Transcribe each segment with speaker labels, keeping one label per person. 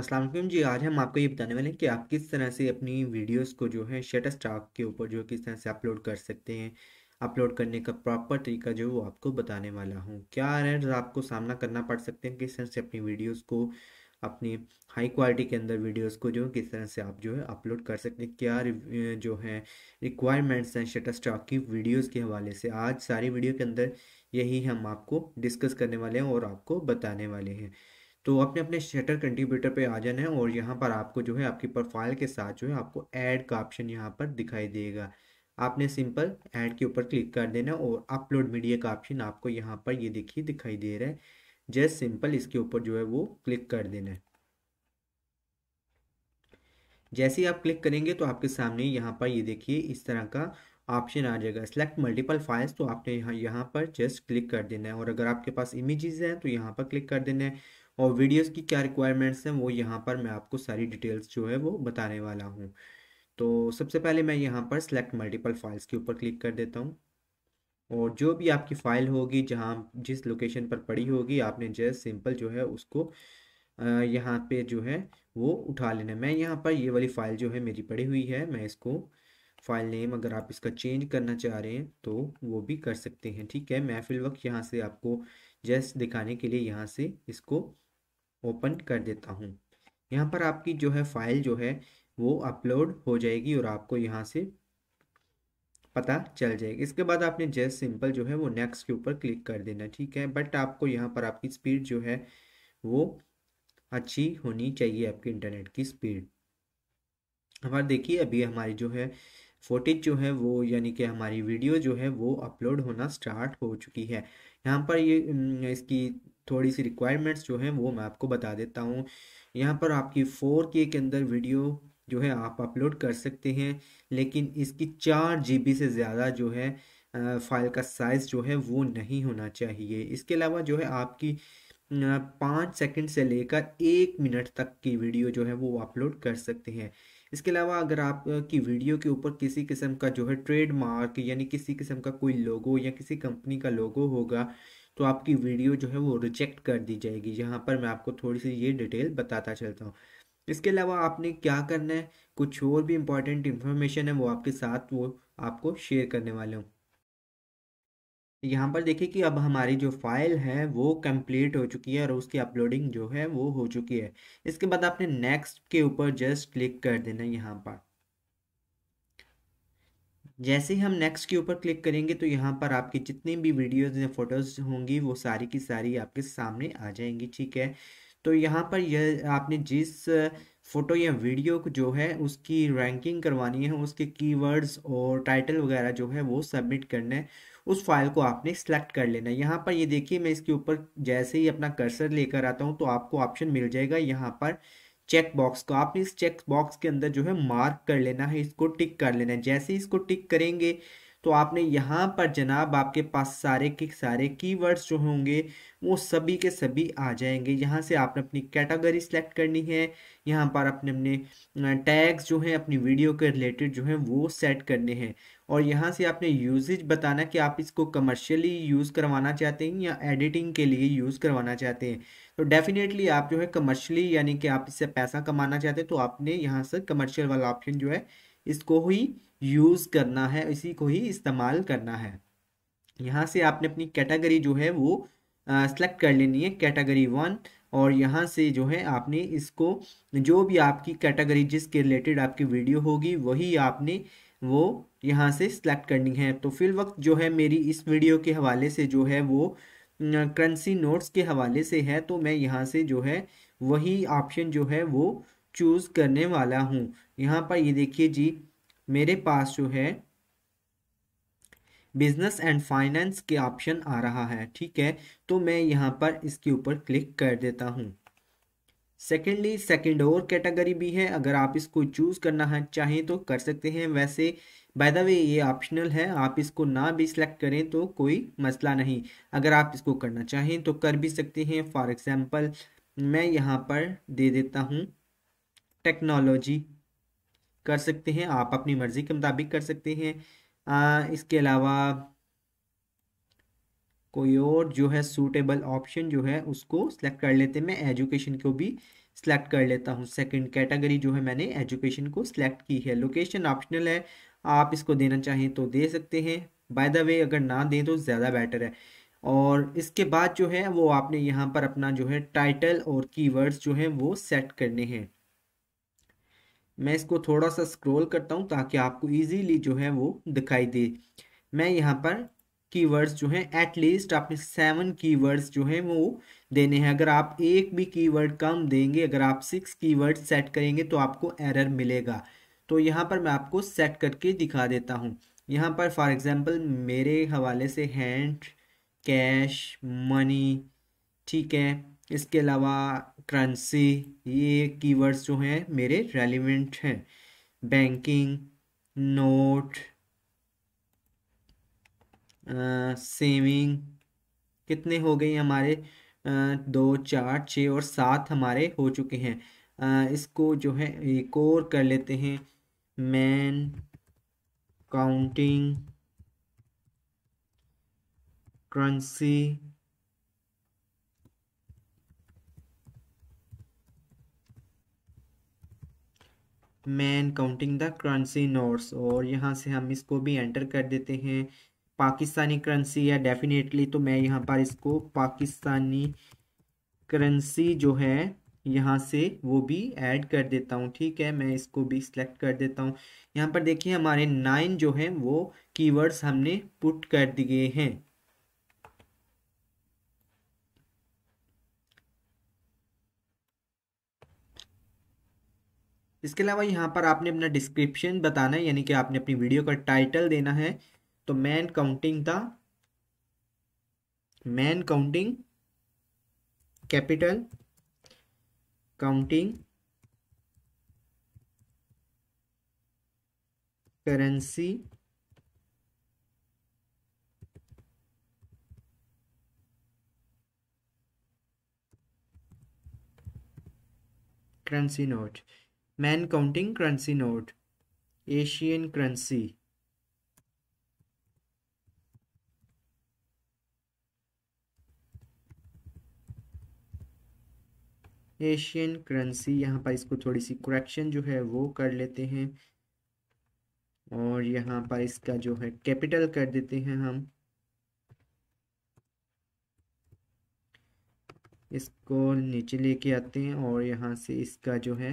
Speaker 1: अस्सलाम जी आज हम आपको ये बताने वाले हैं कि आप किस तरह से अपनी वीडियोस को जो है शटर स्टॉक के ऊपर जो किस तरह से अपलोड कर सकते हैं अपलोड करने का प्रॉपर तरीका जो है वो आपको बताने वाला हूँ क्या एरर्स आपको सामना करना पड़ सकते हैं किस तरह से अपनी वीडियोस को अपनी हाई क्वालिटी के अंदर वीडियोस को जो किस तरह से आप जो है अपलोड कर सकते हैं क्या जो है रिक्वायरमेंट्स हैं शटर स्टॉक की वीडियोज़ के हवाले से आज सारी वीडियो के अंदर यही हम आपको डिस्कस करने वाले हैं और आपको बताने वाले हैं तो अपने अपने शटर कंट्रीब्यूटर पे आ जाना है और यहाँ पर आपको जो है आपकी प्रोफाइल के साथ जो है आपको ऐड का ऑप्शन यहाँ पर दिखाई देगा आपने सिंपल ऐड के ऊपर क्लिक कर देना और अपलोड मीडिया का ऑप्शन आपको यहाँ पर ये यह देखिए दिखाई दे रहा है जस्ट सिंपल इसके ऊपर जो है वो क्लिक कर देना है जैसे ही आप क्लिक करेंगे तो आपके सामने यहाँ पर ये यह देखिए इस तरह का ऑप्शन आ जाएगा सेलेक्ट मल्टीपल फाइल्स तो आपने यहाँ यहाँ पर जस्ट क्लिक कर देना है और अगर आपके पास इमेजेस हैं तो यहाँ पर क्लिक कर देना है और वीडियोस की क्या रिक्वायरमेंट्स हैं वो यहाँ पर मैं आपको सारी डिटेल्स जो है वो बताने वाला हूँ तो सबसे पहले मैं यहाँ पर सेलेक्ट मल्टीपल फाइल्स के ऊपर क्लिक कर देता हूँ और जो भी आपकी फ़ाइल होगी जहाँ जिस लोकेशन पर पड़ी होगी आपने जैस सिंपल जो है उसको यहाँ पे जो है वो उठा लेना मैं यहाँ पर ये वाली फ़ाइल जो है मेरी पड़ी हुई है मैं इसको फ़ाइल नेम अगर आप इसका चेंज करना चाह रहे हैं तो वो भी कर सकते हैं ठीक है मैं फिल वक्त यहाँ से आपको जैस दिखाने के लिए यहाँ से इसको ओपन कर देता हूँ यहाँ पर आपकी जो है फाइल जो है वो अपलोड हो जाएगी और आपको यहाँ से पता चल जाएगा इसके बाद आपने जस्ट सिंपल जो है वो नेक्स्ट के ऊपर क्लिक कर देना ठीक है बट आपको यहाँ पर आपकी स्पीड जो है वो अच्छी होनी चाहिए आपके इंटरनेट की स्पीड हमारे देखिए अभी हमारी जो है फोटेज जो है वो यानी कि हमारी वीडियो जो है वो अपलोड होना स्टार्ट हो चुकी है यहाँ पर ये इसकी थोड़ी सी रिक्वायरमेंट्स जो हैं वो मैं आपको बता देता हूँ यहाँ पर आपकी फोर के अंदर वीडियो जो है आप अपलोड कर सकते हैं लेकिन इसकी चार जी से ज़्यादा जो है फाइल का साइज़ जो है वो नहीं होना चाहिए इसके अलावा जो है आपकी पाँच सेकंड से लेकर एक मिनट तक की वीडियो जो है वो अपलोड कर सकते हैं इसके अलावा अगर आपकी वीडियो के ऊपर किसी किस्म का जो है ट्रेडमार्क यानी किसी किस्म का कोई लोगो या किसी कंपनी का लोगो होगा तो आपकी वीडियो जो है वो रिजेक्ट कर दी जाएगी यहाँ पर मैं आपको थोड़ी सी ये डिटेल बताता चलता हूँ इसके अलावा आपने क्या करना है कुछ और भी इम्पॉर्टेंट इन्फॉर्मेशन है वो आपके साथ वो आपको शेयर करने वाले हूँ यहाँ पर देखिए कि अब हमारी जो फाइल है वो कंप्लीट हो चुकी है और उसकी अपलोडिंग जो है वो हो चुकी है इसके बाद आपने नेक्स्ट के ऊपर जस्ट क्लिक कर देना यहाँ पर जैसे ही हम नेक्स्ट के ऊपर क्लिक करेंगे तो यहाँ पर आपकी जितनी भी वीडियोज़ या फोटोज़ होंगी वो सारी की सारी आपके सामने आ जाएंगी ठीक है तो यहाँ पर यह आपने जिस फ़ोटो या वीडियो को जो है उसकी रैंकिंग करवानी है उसके कीवर्ड्स और टाइटल वगैरह जो है वो सबमिट करना है उस फाइल को आपने सेलेक्ट कर लेना है यहाँ पर ये देखिए मैं इसके ऊपर जैसे ही अपना कर्सर लेकर आता हूँ तो आपको ऑप्शन मिल जाएगा यहाँ पर चेक बॉक्स को आपने इस चेक बॉक्स के अंदर जो है मार्क कर लेना है इसको टिक कर लेना है जैसे इसको टिक करेंगे तो आपने यहाँ पर जनाब आपके पास सारे के सारे कीवर्ड्स जो होंगे वो सभी के सभी आ जाएंगे यहाँ से आपने अपनी कैटेगरी सेलेक्ट करनी है यहाँ पर अपने अपने टैग्स जो हैं अपनी वीडियो के रिलेटेड जो हैं वो सेट करने हैं और यहाँ से आपने यूजेज बताना कि आप इसको कमर्शियली यूज़ करवाना चाहते हैं या एडिटिंग के लिए यूज़ करवाना चाहते हैं तो डेफिनेटली आप जो है कमर्शियली यानी कि आप इससे पैसा कमाना चाहते हैं तो आपने यहाँ से कमर्शियल वाला ऑप्शन जो है इसको ही यूज़ करना है इसी को ही इस्तेमाल करना है यहाँ से आपने अपनी कैटेगरी जो है वो सेलेक्ट कर लेनी है कैटेगरी वन और यहाँ से जो है आपने इसको जो भी आपकी कैटेगरी जिसके रिलेटेड आपकी वीडियो होगी वही आपने वो यहाँ से सिलेक्ट करनी है तो फिल वक्त जो है मेरी इस वीडियो के हवाले से जो है वो करेंसी नोट्स के हवाले से है तो मैं यहाँ से जो है वही ऑप्शन जो है वो चूज़ करने वाला हूँ यहाँ पर ये देखिए जी मेरे पास जो है बिजनेस एंड फाइनेंस के ऑप्शन आ रहा है ठीक है तो मैं यहाँ पर इसके ऊपर क्लिक कर देता हूँ सेकेंडली सेकेंड और कैटेगरी भी है अगर आप इसको चूज़ करना है चाहें तो कर सकते हैं वैसे बाय द वे ये ऑप्शनल है आप इसको ना भी सिलेक्ट करें तो कोई मसला नहीं अगर आप इसको करना चाहें तो कर भी सकते हैं फॉर एग्ज़ाम्पल मैं यहाँ पर दे देता हूँ टेक्नोलॉजी कर सकते हैं आप अपनी मर्ज़ी के मुताबिक कर सकते हैं आ, इसके अलावा कोई और जो है सूटेबल ऑप्शन जो है उसको सिलेक्ट कर लेते हैं मैं एजुकेशन को भी सिलेक्ट कर लेता हूँ सेकंड कैटेगरी जो है मैंने एजुकेशन को सिलेक्ट की है लोकेशन ऑप्शनल है आप इसको देना चाहें तो दे सकते हैं बाय द वे अगर ना दें तो ज़्यादा बेटर है और इसके बाद जो है वो आपने यहाँ पर अपना जो है टाइटल और कीवर्ड्स जो हैं वो सेट करने हैं मैं इसको थोड़ा सा स्क्रॉल करता हूँ ताकि आपको इजीली जो है वो दिखाई दे मैं यहाँ पर कीवर्ड्स जो हैं एटलीस्ट आपने सेवन कीवर्ड्स जो हैं वो देने हैं अगर आप एक भी कीवर्ड कम देंगे अगर आप सिक्स कीवर्ड सेट करेंगे तो आपको एरर मिलेगा तो यहाँ पर मैं आपको सेट करके दिखा देता हूँ यहाँ पर फॉर एग्ज़ाम्पल मेरे हवाले से हैंड कैश मनी ठीक है इसके अलावा करंसी ये कीवर्ड्स जो हैं मेरे रेलिवेंट हैं बैंकिंग नोट सेविंग कितने हो गए हमारे आ, दो चार छः और सात हमारे हो चुके हैं आ, इसको जो है एक और कर लेते हैं man counting currency man counting the currency notes और यहाँ से हम इसको भी एंटर कर देते हैं पाकिस्तानी करंसी या डेफिनेटली तो मैं यहाँ पर इसको पाकिस्तानी करंसी जो है यहाँ से वो भी ऐड कर देता हूँ ठीक है मैं इसको भी सिलेक्ट कर देता हूँ यहाँ पर देखिए हमारे नाइन जो हैं वो कीवर्ड्स हमने पुट कर दिए हैं इसके अलावा यहाँ पर आपने अपना डिस्क्रिप्शन बताना है यानी कि आपने अपनी वीडियो का टाइटल देना है तो मैन काउंटिंग था man counting capital counting currency currency note man counting currency note asian currency Asian currency यहाँ पर इसको थोड़ी सी करेक्शन जो है वो कर लेते हैं और यहाँ पर इसका जो है कैपिटल कर देते हैं हम इसको नीचे लेके आते हैं और यहाँ से इसका जो है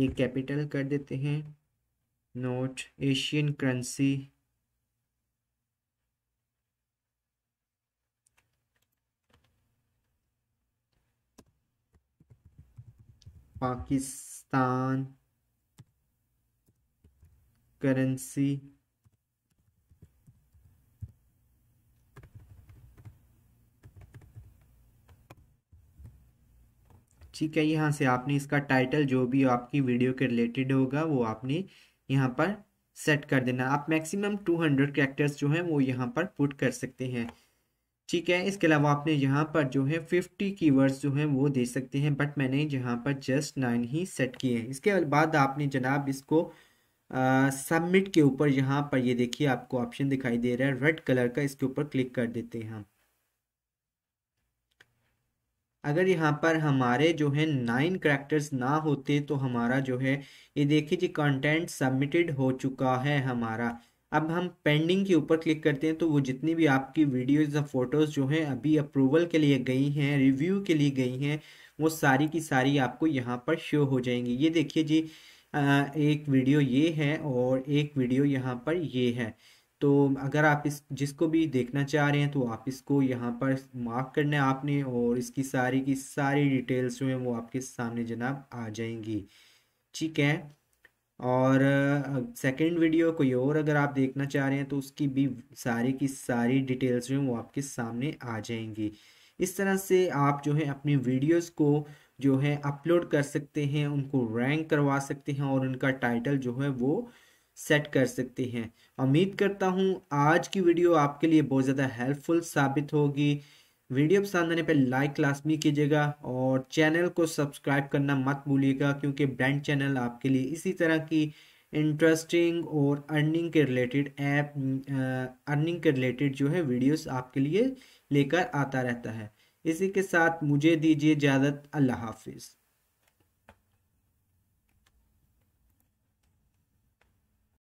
Speaker 1: ए कैपिटल कर देते हैं note Asian currency Pakistan currency ठीक है यहाँ से आपने इसका टाइटल जो भी आपकी वीडियो के रिलेटेड होगा वो आपने यहाँ पर सेट कर देना आप मैक्सिमम 200 कैरेक्टर्स जो हैं वो यहाँ पर पुट कर सकते हैं ठीक है इसके अलावा आपने यहाँ पर जो है फिफ्टी की जो हैं वो दे सकते हैं बट मैंने यहाँ पर जस्ट नाइन ही सेट किए हैं इसके बाद आपने जनाब इसको सबमिट के ऊपर यहाँ पर ये देखिए आपको ऑप्शन दिखाई दे रहा है रेड कलर का इसके ऊपर क्लिक कर देते हैं हम अगर यहाँ पर हमारे जो है नाइन करेक्टर्स ना होते तो हमारा जो है ये देखिए जी कंटेंट सबमिटेड हो चुका है हमारा अब हम पेंडिंग के ऊपर क्लिक करते हैं तो वो जितनी भी आपकी वीडियोज़ या फ़ोटोज़ जो हैं अभी अप्रूवल के लिए गई हैं रिव्यू के लिए गई हैं वो सारी की सारी आपको यहाँ पर शो हो जाएंगी ये देखिए जी एक वीडियो ये है और एक वीडियो यहाँ पर ये है तो अगर आप इस जिसको भी देखना चाह रहे हैं तो आप इसको यहाँ पर मार्क करना है आपने और इसकी सारी की सारी डिटेल्स जो हैं वो आपके सामने जनाब आ जाएंगी ठीक है और सेकंड वीडियो कोई और अगर आप देखना चाह रहे हैं तो उसकी भी सारी की सारी डिटेल्स जो हैं वो आपके सामने आ जाएंगी इस तरह से आप जो है अपनी वीडियोस को जो है अपलोड कर सकते हैं उनको रैंक करवा सकते हैं और उनका टाइटल जो है वो सेट कर सकते हैं उम्मीद करता हूँ आज की वीडियो आपके लिए बहुत ज़्यादा हेल्पफुल साबित होगी वीडियो पसंद आने पर लाइक लाजमी कीजिएगा और चैनल को सब्सक्राइब करना मत भूलिएगा क्योंकि ब्रांड चैनल आपके लिए इसी तरह की इंटरेस्टिंग और अर्निंग के रिलेटेड ऐप अर्निंग के रिलेटेड जो है वीडियोस आपके लिए लेकर आता रहता है इसी के साथ मुझे दीजिए इजाज़त अल्लाह हाफिज़